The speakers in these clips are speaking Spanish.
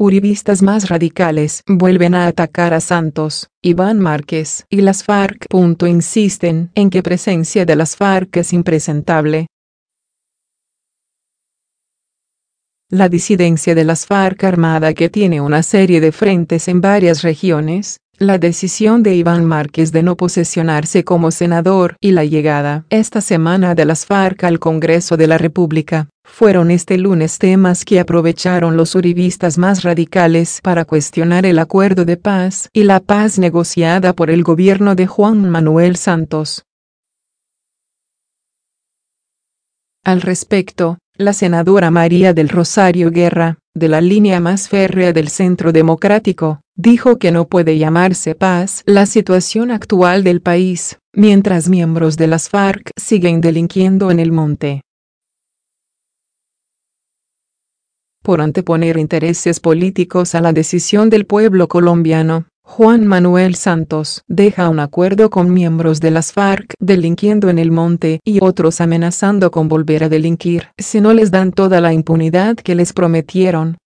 Uribistas más radicales vuelven a atacar a Santos, Iván Márquez y las FARC. Insisten en que presencia de las FARC es impresentable. La disidencia de las FARC armada que tiene una serie de frentes en varias regiones, la decisión de Iván Márquez de no posesionarse como senador y la llegada esta semana de las FARC al Congreso de la República fueron este lunes temas que aprovecharon los uribistas más radicales para cuestionar el acuerdo de paz y la paz negociada por el gobierno de Juan Manuel Santos. Al respecto, la senadora María del Rosario Guerra, de la línea más férrea del centro democrático, dijo que no puede llamarse paz la situación actual del país, mientras miembros de las FARC siguen delinquiendo en el monte. Por anteponer intereses políticos a la decisión del pueblo colombiano, Juan Manuel Santos deja un acuerdo con miembros de las FARC delinquiendo en el monte y otros amenazando con volver a delinquir si no les dan toda la impunidad que les prometieron.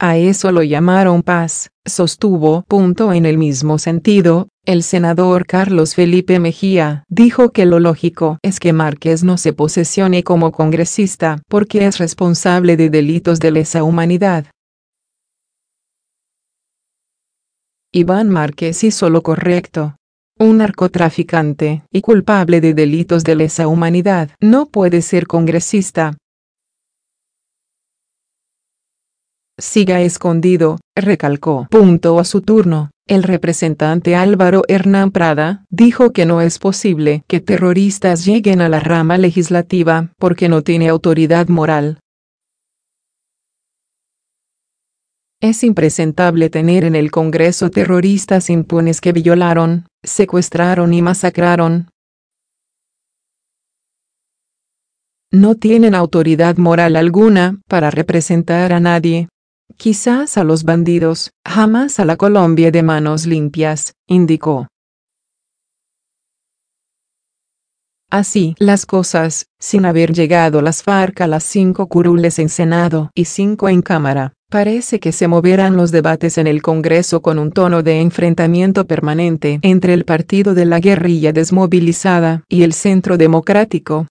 A eso lo llamaron paz, sostuvo. Punto en el mismo sentido, el senador Carlos Felipe Mejía dijo que lo lógico es que Márquez no se posesione como congresista porque es responsable de delitos de lesa humanidad. Iván Márquez hizo lo correcto. Un narcotraficante y culpable de delitos de lesa humanidad no puede ser congresista. Siga escondido, recalcó. Punto a su turno. El representante Álvaro Hernán Prada dijo que no es posible que terroristas lleguen a la rama legislativa porque no tiene autoridad moral. Es impresentable tener en el Congreso terroristas impunes que violaron, secuestraron y masacraron. No tienen autoridad moral alguna para representar a nadie. Quizás a los bandidos, jamás a la Colombia de manos limpias, indicó. Así las cosas, sin haber llegado las FARC a las cinco curules en Senado y cinco en Cámara, Parece que se moverán los debates en el Congreso con un tono de enfrentamiento permanente entre el partido de la guerrilla desmovilizada y el centro democrático,